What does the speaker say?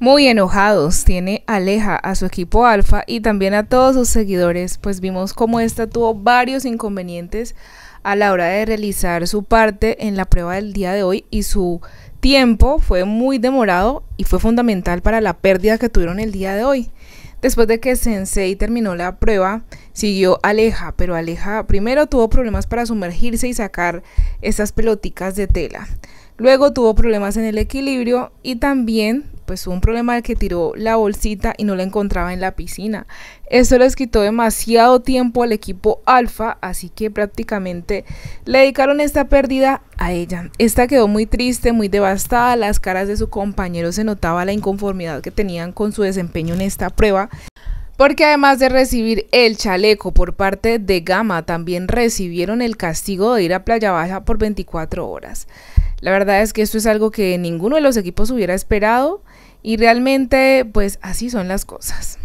muy enojados. Tiene aleja a su equipo alfa y también a todos sus seguidores, pues vimos cómo esta tuvo varios inconvenientes a la hora de realizar su parte en la prueba del día de hoy y su tiempo fue muy demorado y fue fundamental para la pérdida que tuvieron el día de hoy. Después de que Sensei terminó la prueba, siguió Aleja, pero Aleja primero tuvo problemas para sumergirse y sacar esas peloticas de tela. Luego tuvo problemas en el equilibrio y también pues hubo un problema de que tiró la bolsita y no la encontraba en la piscina. Eso les quitó demasiado tiempo al equipo Alfa, así que prácticamente le dedicaron esta pérdida a ella. Esta quedó muy triste, muy devastada, las caras de su compañero se notaba la inconformidad que tenían con su desempeño en esta prueba porque además de recibir el chaleco por parte de Gama, también recibieron el castigo de ir a Playa Baja por 24 horas. La verdad es que esto es algo que ninguno de los equipos hubiera esperado y realmente pues así son las cosas.